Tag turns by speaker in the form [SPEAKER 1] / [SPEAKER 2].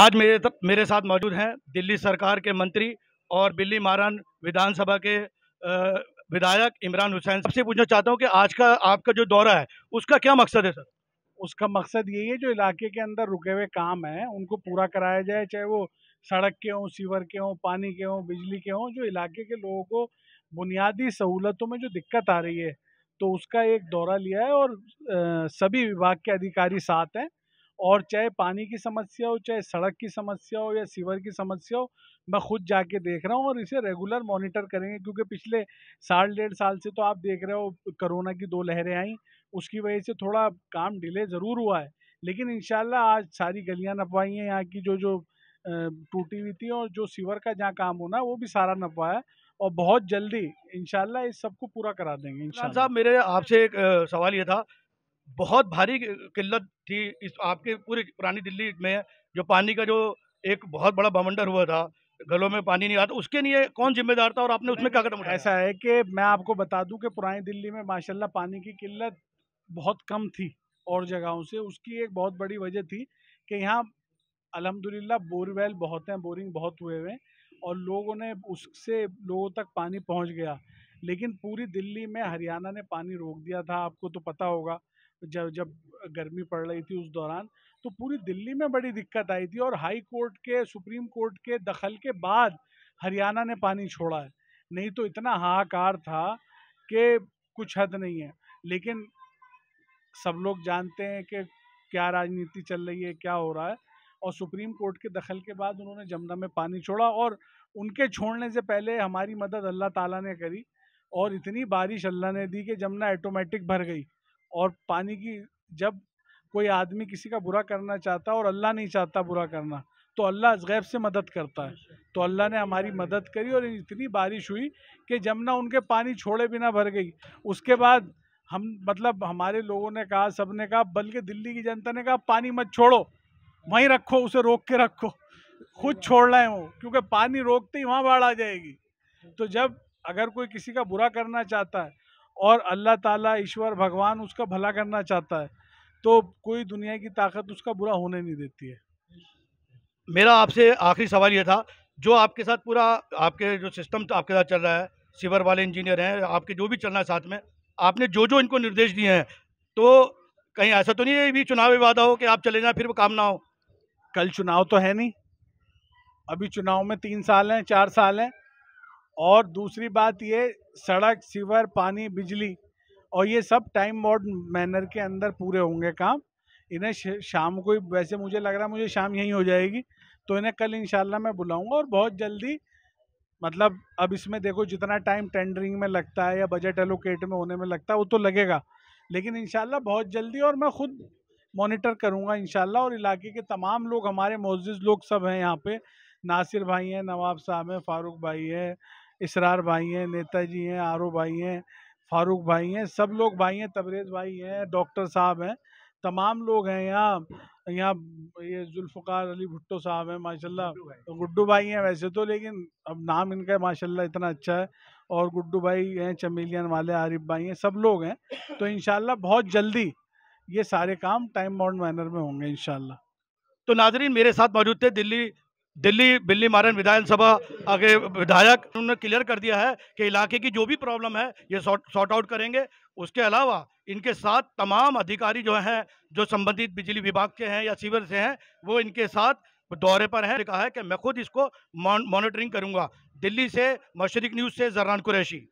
[SPEAKER 1] आज मेरे मेरे साथ मौजूद हैं दिल्ली सरकार के मंत्री और बिल्ली मारान विधानसभा के विधायक इमरान हुसैन सबसे पूछना चाहता हूँ कि आज का आपका जो दौरा है उसका क्या मकसद
[SPEAKER 2] है सर उसका मकसद यही है जो इलाके के अंदर रुके हुए काम हैं उनको पूरा कराया जाए चाहे वो सड़क के हों सीवर के हों पानी के हों बिजली के हों जो इलाके के लोगों को बुनियादी सहूलतों में जो दिक्कत आ रही है तो उसका एक दौरा लिया है और सभी विभाग के अधिकारी साथ हैं और चाहे पानी की समस्या हो चाहे सड़क की समस्या हो या सीवर की समस्या हो मैं खुद जाके देख रहा हूँ और इसे रेगुलर मॉनिटर करेंगे क्योंकि पिछले साल डेढ़ साल से तो आप देख रहे हो कोरोना की दो लहरें आई उसकी वजह से थोड़ा काम डिले ज़रूर हुआ है लेकिन इन आज सारी गलियाँ नपवाई हैं यहाँ की जो जो टूटी हुई थी और जो सीवर का जहाँ काम होना वो भी सारा नपवाया और बहुत जल्दी इनशाला इस सबको पूरा करा देंगे
[SPEAKER 1] साहब मेरे आपसे एक सवाल ये था बहुत भारी किल्लत थी इस आपके पूरे पुरानी दिल्ली में जो पानी का जो एक बहुत बड़ा भवंडर हुआ था गलों में पानी नहीं आता उसके लिए कौन जिम्मेदार था और आपने उसमें क्या कदम उठाया ऐसा
[SPEAKER 2] है कि मैं आपको बता दूं कि पुरानी दिल्ली में माशाल्लाह पानी की किल्लत बहुत कम थी और जगहों से उसकी एक बहुत बड़ी वजह थी कि यहाँ अलहमदिल्ला बोरवेल बहुत हैं बोरिंग बहुत हुए हुए और लोगों ने उससे लोगों तक पानी पहुँच गया लेकिन पूरी दिल्ली में हरियाणा ने पानी रोक दिया था आपको तो पता होगा जब जब गर्मी पड़ रही थी उस दौरान तो पूरी दिल्ली में बड़ी दिक्कत आई थी और हाई कोर्ट के सुप्रीम कोर्ट के दखल के बाद हरियाणा ने पानी छोड़ा है नहीं तो इतना हाहाकार था कि कुछ हद नहीं है लेकिन सब लोग जानते हैं कि क्या राजनीति चल रही है क्या हो रहा है और सुप्रीम कोर्ट के दखल के बाद उन्होंने जमुना में पानी छोड़ा और उनके छोड़ने से पहले हमारी मदद अल्लाह ताला ने करी और इतनी बारिश अल्लाह ने दी कि जमुना ऑटोमेटिक भर गई और पानी की जब कोई आदमी किसी का बुरा करना चाहता है और अल्लाह नहीं चाहता बुरा करना तो अल्लाह गैब से मदद करता है तो अल्लाह ने हमारी मदद करी और इतनी बारिश हुई कि जमुना उनके पानी छोड़े बिना भर गई उसके बाद हम मतलब हमारे लोगों ने कहा सब ने कहा बल्कि दिल्ली की जनता ने कहा पानी मत छोड़ो वहीं रखो उसे रोक के रखो खुद छोड़ रहे हो क्योंकि पानी रोकते ही वहाँ बाढ़ आ जाएगी तो जब अगर कोई किसी का बुरा करना चाहता है और अल्लाह ताला ईश्वर भगवान उसका भला करना चाहता है तो कोई दुनिया की ताकत उसका बुरा होने नहीं देती है मेरा
[SPEAKER 1] आपसे आखिरी सवाल ये था जो आपके साथ पूरा आपके जो सिस्टम तो आपके साथ चल रहा है सिवर वाले इंजीनियर हैं आपके जो भी चल रहा है साथ में आपने जो जो इनको निर्देश दिए हैं तो
[SPEAKER 2] कहीं ऐसा तो नहीं है भी चुनावी वादा हो कि आप चले जाए फिर वो काम ना हो कल चुनाव तो है नहीं अभी चुनाव में तीन साल हैं चार साल हैं और दूसरी बात ये सड़क सीवर पानी बिजली और ये सब टाइम बॉर्ड मैनर के अंदर पूरे होंगे काम इन्हें शाम को ही वैसे मुझे लग रहा है मुझे शाम यहीं हो जाएगी तो इन्हें कल इंशाल्लाह मैं बुलाऊंगा और बहुत जल्दी मतलब अब इसमें देखो जितना टाइम टेंडरिंग में लगता है या बजट एलोकेट में होने में लगता है वो तो लगेगा लेकिन इंशाल्लाह बहुत जल्दी और मैं ख़ुद मोनिटर करूँगा इंशाल्लाह और इलाके के तमाम लोग हमारे मोजिज़ लोग सब हैं यहाँ पर नासिर भाई हैं नवाब साहब हैं फ़ारूक भाई हैं इसरार भाई हैं नेताजी हैं आर भाई हैं फारूक भाई हैं सब लोग भाई हैं तबरेज़ भाई हैं डॉक्टर साहब हैं तमाम लोग हैं यहाँ यहाँ ये जुल्फ़ार अली भुट्टो साहब हैं माशाल्लाह गुड्डू भाई हैं वैसे तो लेकिन अब नाम इनका माशाल्लाह इतना अच्छा है और गुड्डू भाई हैं चमेलियन वाले आरिफ भाई हैं सब लोग हैं तो इन बहुत जल्दी ये सारे काम टाइम बाउंड मैनर में होंगे इन
[SPEAKER 1] तो नाजरीन मेरे साथ मौजूद थे दिल्ली दिल्ली बिल्ली मारन विधानसभा आगे विधायक उन्होंने क्लियर कर दिया है कि इलाके की जो भी प्रॉब्लम है ये सॉर्ट आउट करेंगे उसके अलावा इनके साथ तमाम अधिकारी जो हैं जो संबंधित बिजली विभाग के हैं या सीवर से हैं वो इनके साथ दौरे पर हैं कहा है कि मैं खुद इसको मॉनिटरिंग करूंगा दिल्ली से मशरक न्यूज़ से जरान कुरैशी